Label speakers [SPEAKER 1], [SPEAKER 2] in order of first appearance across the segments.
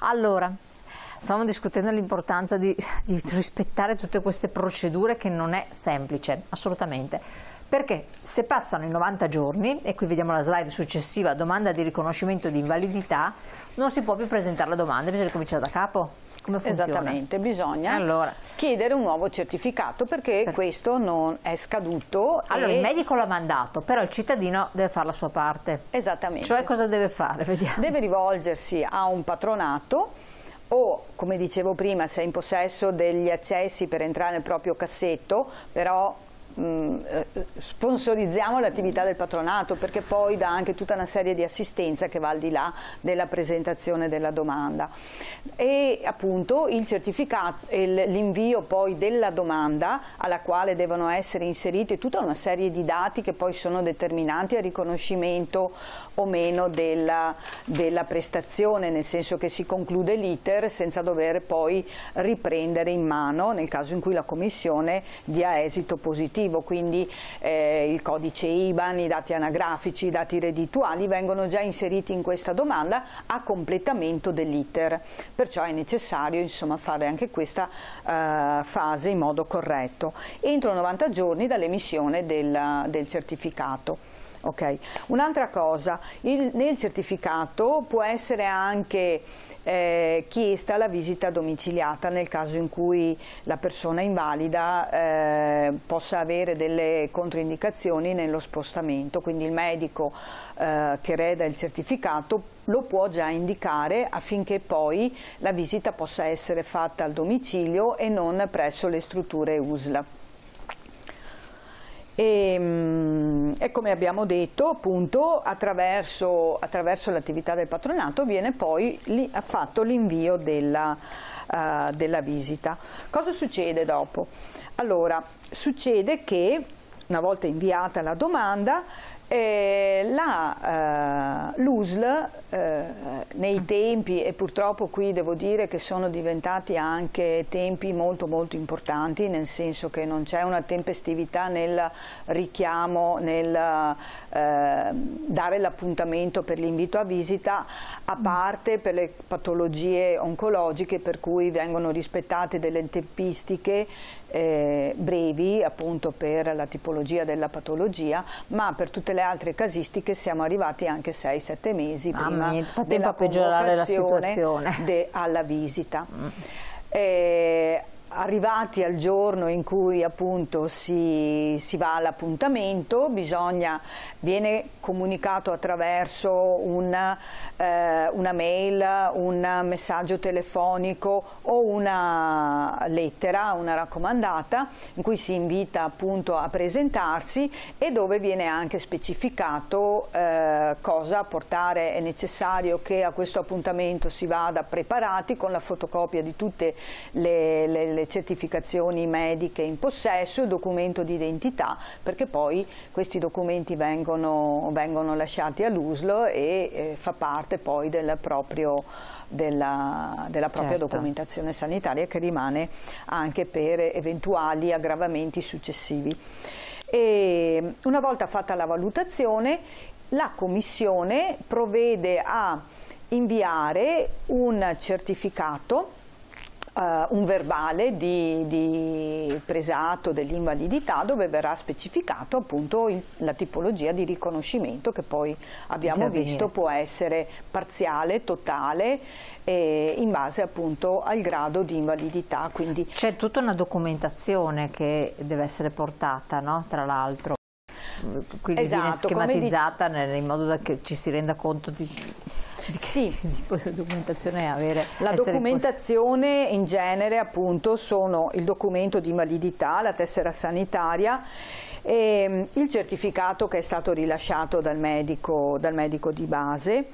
[SPEAKER 1] Allora, stavamo discutendo l'importanza di, di rispettare tutte queste procedure che non è semplice, assolutamente perché se passano i 90 giorni, e qui vediamo la slide successiva, domanda di riconoscimento di invalidità, non si può più presentare la domanda, bisogna cominciare da capo. Come funziona? Esattamente, bisogna allora. chiedere un nuovo certificato perché per... questo non è scaduto. Allora e... il medico l'ha mandato, però il cittadino deve fare la sua parte. Esattamente. Cioè cosa deve fare? Vediamo.
[SPEAKER 2] Deve rivolgersi a un patronato o come dicevo prima se è in possesso degli accessi per entrare nel proprio cassetto però eh, sponsorizziamo l'attività del patronato perché poi dà anche tutta una serie di assistenza che va al di là della presentazione della domanda e appunto l'invio poi della domanda alla quale devono essere inserite tutta una serie di dati che poi sono determinanti al riconoscimento o meno della, della prestazione nel senso che si conclude l'iter senza dover poi riprendere in mano nel caso in cui la commissione dia esito positivo relativo, quindi eh, il codice IBAN, i dati anagrafici, i dati reddituali vengono già inseriti in questa domanda a completamento dell'iter, perciò è necessario insomma, fare anche questa eh, fase in modo corretto, entro 90 giorni dall'emissione del, del certificato. Okay. Un'altra cosa, il, nel certificato può essere anche eh, chiesta la visita domiciliata nel caso in cui la persona invalida eh, possa avere delle controindicazioni nello spostamento, quindi il medico eh, che reda il certificato lo può già indicare affinché poi la visita possa essere fatta al domicilio e non presso le strutture USLA. E, ehm, e, come abbiamo detto appunto attraverso, attraverso l'attività del patronato viene poi li, fatto l'invio della, uh, della, visita. Cosa succede dopo? Allora, succede che una volta inviata la domanda eh, L'USL eh, nei tempi, e purtroppo qui devo dire che sono diventati anche tempi molto molto importanti, nel senso che non c'è una tempestività nel richiamo, nel eh, dare l'appuntamento per l'invito a visita, a parte per le patologie oncologiche per cui vengono rispettate delle tempistiche eh, brevi appunto per la tipologia della patologia, ma per tutte le le altre casistiche siamo arrivati anche 6-7 mesi prima mia, della peggiorare la situazione alla visita. Mm. Eh, arrivati al giorno in cui appunto si, si va all'appuntamento viene comunicato attraverso una, eh, una, mail, un messaggio telefonico o una lettera, una raccomandata in cui si invita appunto a presentarsi e dove viene anche specificato eh, cosa portare, è necessario che a questo appuntamento si vada preparati con la fotocopia di tutte le, le delle certificazioni mediche in possesso, il documento di identità, perché poi questi documenti vengono, vengono lasciati all'USLO e eh, fa parte poi del proprio, della, della, propria certo. documentazione sanitaria che rimane anche per eventuali aggravamenti successivi. E una volta fatta la valutazione, la Commissione provvede a inviare un certificato uh, un verbale di, di, presato dell'invalidità dove verrà specificato appunto il, la tipologia di riconoscimento che poi abbiamo visto può essere parziale, totale eh,
[SPEAKER 1] in base appunto al grado di invalidità. C'è tutta una documentazione che deve essere portata no? tra l'altro quindi esatto, viene schematizzata di... nel, in modo da che ci si renda conto di sì. di documentazione avere? La
[SPEAKER 2] documentazione in genere appunto sono il documento di invalidità, la tessera sanitaria e ehm, il certificato che è stato rilasciato dal medico, dal medico di base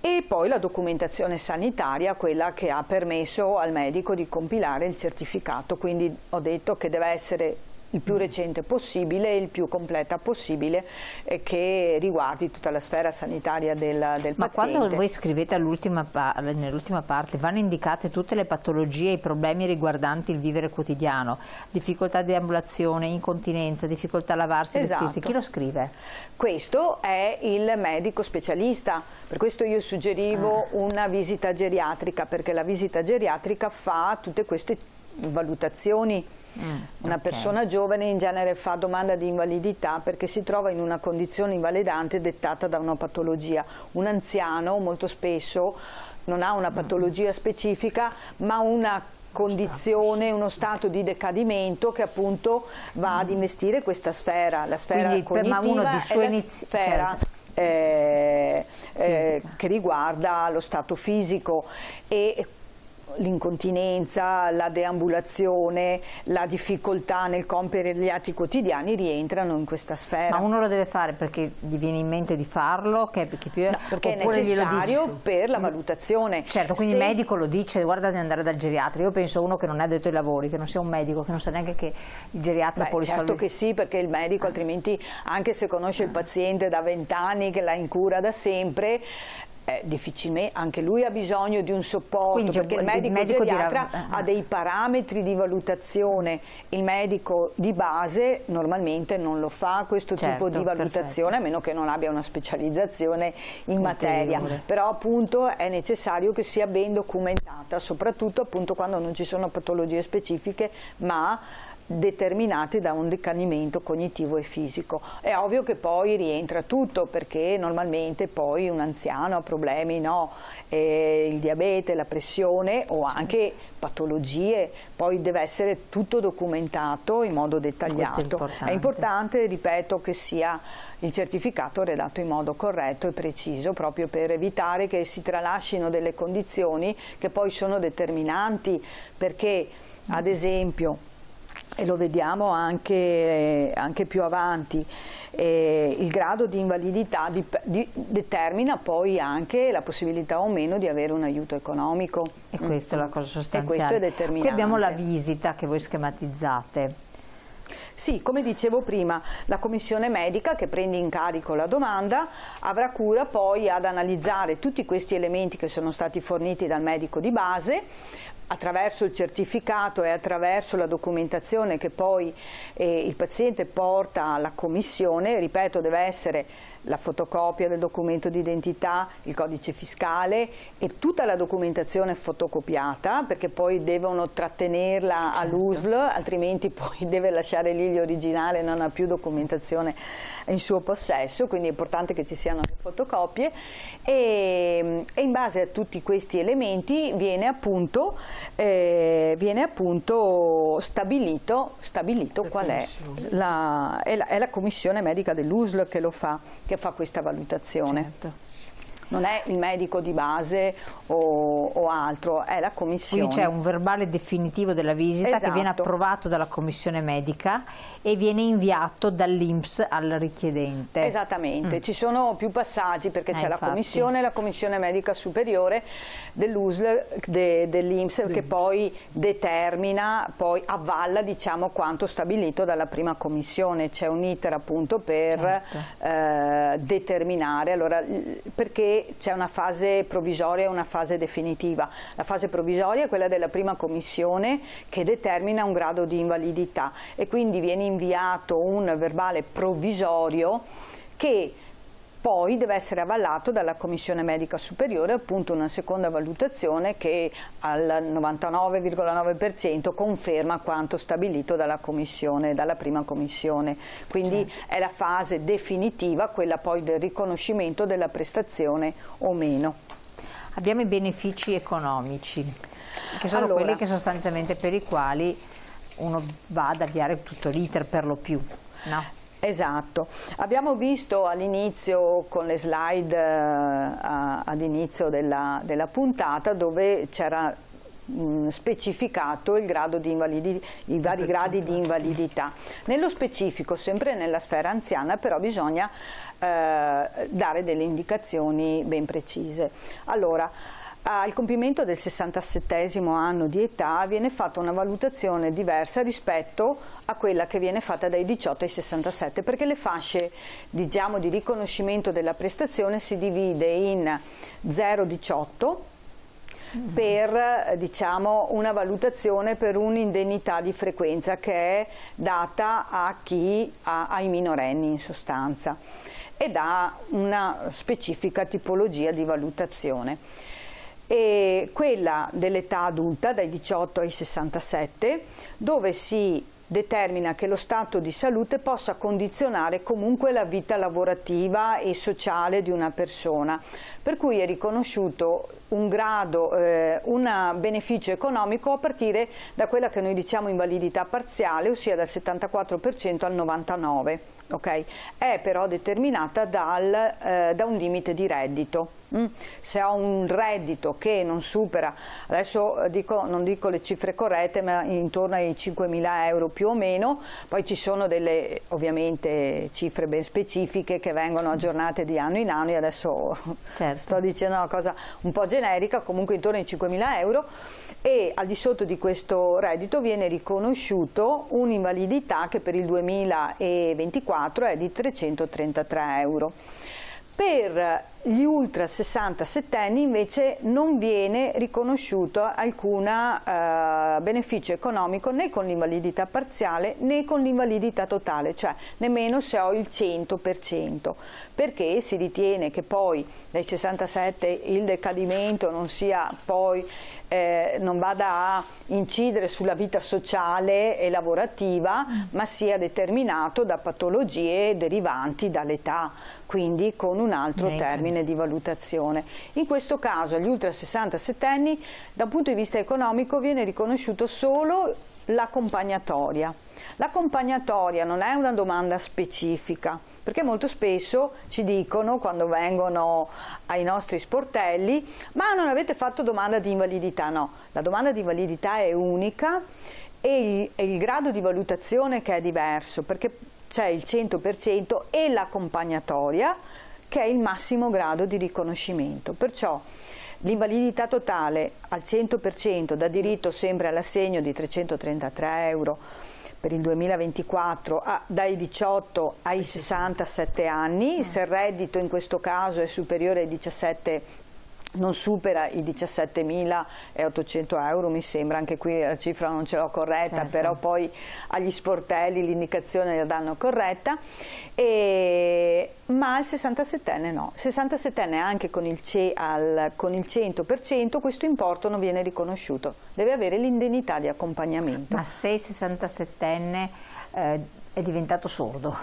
[SPEAKER 2] e poi la documentazione sanitaria, quella che ha permesso al medico di compilare il certificato, quindi ho detto che deve essere il più recente possibile, il più completa possibile eh, che riguardi tutta la sfera sanitaria del, del Ma paziente. Ma quando voi
[SPEAKER 1] scrivete nell'ultima parte vanno indicate tutte le patologie e i problemi riguardanti il vivere quotidiano, difficoltà di ambulazione, incontinenza, difficoltà a lavarsi, esatto. vestirsi, chi lo scrive?
[SPEAKER 2] Questo è il medico specialista, per questo io suggerivo ah. una visita geriatrica perché la visita geriatrica fa tutte queste valutazioni eh, una okay. persona giovane in genere fa domanda di invalidità perché si trova in una condizione invalidante dettata da una patologia. Un anziano molto spesso non ha una patologia specifica ma una condizione, uno stato di decadimento che appunto va ad investire questa sfera, la sfera Quindi, cognitiva ma uno di e la sfera certo. eh, eh, che riguarda lo stato fisico e l'incontinenza, la deambulazione, la difficoltà nel compiere gli atti quotidiani rientrano
[SPEAKER 1] in questa sfera. Ma uno lo deve fare perché gli viene in mente di farlo? Che, che più, no, perché è necessario per la valutazione. Certo, quindi Se... il medico lo dice, guarda di andare dal geriatra. Io penso uno che non è addetto ai lavori, che non sia un medico, che non sa neanche che il geriatra Beh, può risolvere. Certo che
[SPEAKER 2] sì, perché il medico ah. altrimenti, anche se conosce il paziente da
[SPEAKER 1] vent'anni,
[SPEAKER 2] che l'ha in cura da sempre, eh, difficilmente, anche lui ha bisogno di un supporto, Quindi, perché il medico, il medico geriatra dirà... Eh, eh. ha dei parametri di valutazione, il medico di base normalmente non lo fa questo certo, tipo di valutazione, perfetto. a meno che non abbia una specializzazione in materia, però appunto è necessario che sia ben documentata, soprattutto appunto quando non ci sono patologie specifiche, ma determinati da un ricanimento cognitivo e fisico. È ovvio che poi rientra tutto perché normalmente poi un anziano ha problemi, no? eh, il diabete, la pressione o anche patologie, poi deve essere tutto documentato in modo dettagliato. È importante. è importante, ripeto, che sia il certificato redatto in modo corretto e preciso proprio per evitare che si tralascino delle condizioni che poi sono determinanti perché ad mm. esempio e lo vediamo anche, anche più avanti, e il grado di invalidità di, di, determina poi anche la possibilità o meno di avere un aiuto economico.
[SPEAKER 1] E questa mm. è la cosa sostanziale. E questo è determinante. Qui abbiamo la visita che voi schematizzate.
[SPEAKER 2] Sì, come dicevo prima, la commissione medica che prende in carico la domanda avrà cura poi ad analizzare tutti questi elementi che sono stati forniti dal medico di base, attraverso il certificato e attraverso la documentazione che poi eh, il paziente porta alla commissione, ripeto deve essere la fotocopia del documento di identità, il codice fiscale e tutta la documentazione fotocopiata perché poi devono trattenerla certo. all'USL, altrimenti poi deve lasciare lì l'originale, non ha più documentazione in suo possesso, quindi è importante che ci siano le fotocopie e, e in base a tutti questi elementi viene appunto, eh, viene appunto stabilito, stabilito qual è la, è la, è la commissione medica dell'USL che lo fa, che che fa questa
[SPEAKER 1] valutazione. Certo
[SPEAKER 2] non è il medico di base o, o altro,
[SPEAKER 1] è la commissione. Quindi c'è un verbale definitivo della visita esatto. che viene esatto. approvato dalla commissione medica e viene inviato dall'Inps al richiedente. Esattamente, mm. ci sono più passaggi perché eh, c'è la commissione, la commissione medica superiore dell'USL,
[SPEAKER 2] de, dell'Inps che poi determina, poi avvalla diciamo quanto stabilito dalla prima commissione, c'è un iter appunto per certo. eh, determinare, allora, perché c'è una fase provvisoria e una fase definitiva. La fase provvisoria è quella della prima commissione che determina un grado di invalidità e quindi viene inviato un verbale provvisorio che poi deve essere avallato dalla Commissione Medica Superiore, appunto una seconda valutazione che al 99,9% conferma quanto stabilito dalla, dalla prima Commissione. Quindi certo. è la fase definitiva, quella poi del riconoscimento
[SPEAKER 1] della prestazione o meno. Abbiamo i benefici economici, che sono allora, quelli che sostanzialmente per i quali uno va ad avviare tutto l'iter per lo più. No? Esatto, abbiamo visto all'inizio con
[SPEAKER 2] le slide eh, all'inizio della, della puntata dove c'era mm, specificato i vari gradi di invalidità. Nello specifico, sempre nella sfera anziana, però bisogna eh, dare delle indicazioni ben precise. Allora, al compimento del 67 anno di età viene fatta una valutazione diversa rispetto a quella che viene fatta dai 18 ai 67 perché le fasce diciamo, di riconoscimento della prestazione si divide in 0-18 per diciamo, una valutazione per un'indennità di frequenza che è data a chi, a, ai minorenni in sostanza ed ha una specifica tipologia di valutazione e quella dell'età adulta dai 18 ai 67 dove si determina che lo stato di salute possa condizionare comunque la vita lavorativa e sociale di una persona, per cui è riconosciuto un grado, eh, un beneficio economico a partire da quella che noi diciamo invalidità parziale, ossia dal 74% al 99%. Okay? È però determinata dal, eh, da un limite di reddito. Mm? Se ho un reddito che non supera, adesso dico, non dico le cifre corrette, ma intorno ai 5.000 euro più o meno, poi ci sono delle ovviamente cifre ben specifiche che vengono aggiornate di anno in anno, e adesso certo. sto dicendo una cosa un po' generale, generica, comunque intorno ai 5.000 euro e al di sotto di questo reddito viene riconosciuto un'invalidità che per il 2024 è di 333 euro. Per gli ultra 67 anni invece non viene riconosciuto alcun eh, beneficio economico né con l'invalidità parziale né con l'invalidità totale, cioè nemmeno se ho il 100%, perché si ritiene che poi nel 67 il decadimento non sia poi eh, non vada a incidere sulla vita sociale e lavorativa, ma sia determinato da patologie derivanti dall'età, quindi con un altro right. termine di valutazione. In questo caso agli ultra 67 anni da un punto di vista economico viene riconosciuto solo l'accompagnatoria. L'accompagnatoria non è una domanda specifica, perché molto spesso ci dicono quando vengono ai nostri sportelli ma non avete fatto domanda di invalidità, no, la domanda di invalidità è unica e il, il grado di valutazione che è diverso perché c'è il 100% e l'accompagnatoria che è il massimo grado di riconoscimento, perciò L'invalidità totale al 100% dà diritto sempre all'assegno di 333 euro per il 2024 a, dai 18 ai 67 anni, mm. se il reddito in questo caso è superiore ai 17 non supera i 17.800 euro mi sembra, anche qui la cifra non ce l'ho corretta, certo. però poi agli sportelli l'indicazione la danno corretta, e... ma al 67enne no, 67enne anche con il, C, al, con il 100% questo importo non viene
[SPEAKER 1] riconosciuto, deve avere l'indennità di accompagnamento. Ma se il 67enne eh, è diventato sordo?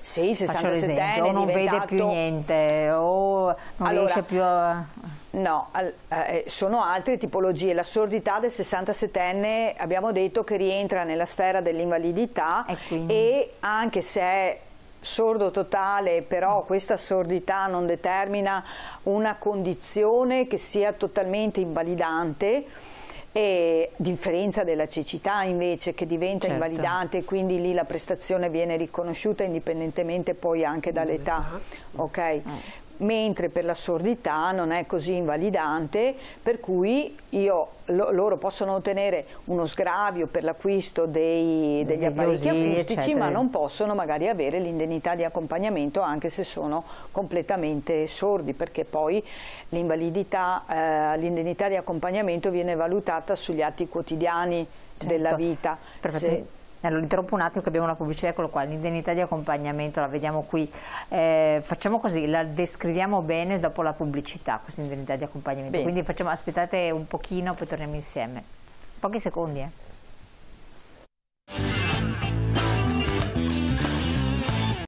[SPEAKER 1] Sì, 60-70 o non vede più niente o non allora, riesce più a... No, eh, eh, sono altre tipologie.
[SPEAKER 2] La sordità del 67enne abbiamo detto che rientra nella sfera dell'invalidità e, e anche se è sordo totale, però questa sordità non determina una condizione che sia totalmente invalidante, e differenza della cecità invece che diventa certo. invalidante e quindi lì la prestazione viene riconosciuta indipendentemente poi anche dall'età, ah. okay? mentre per la sordità non è così invalidante, per cui io, lo, loro possono ottenere uno sgravio per l'acquisto degli Degli apparecchi acustici, eccetera. ma non possono magari avere l'indennità di accompagnamento anche se sono completamente sordi, perché poi l'invalidità, eh, l'indennità di accompagnamento viene valutata sugli atti quotidiani certo. della vita. Perfetto. Se,
[SPEAKER 1] allora, interrompo un attimo che abbiamo la pubblicità, eccolo qua, l'indennità di accompagnamento, la vediamo qui. Eh, facciamo così, la descriviamo bene dopo la pubblicità, questa indennità di accompagnamento. Bene. Quindi facciamo, aspettate un pochino, poi torniamo insieme. Pochi secondi, eh.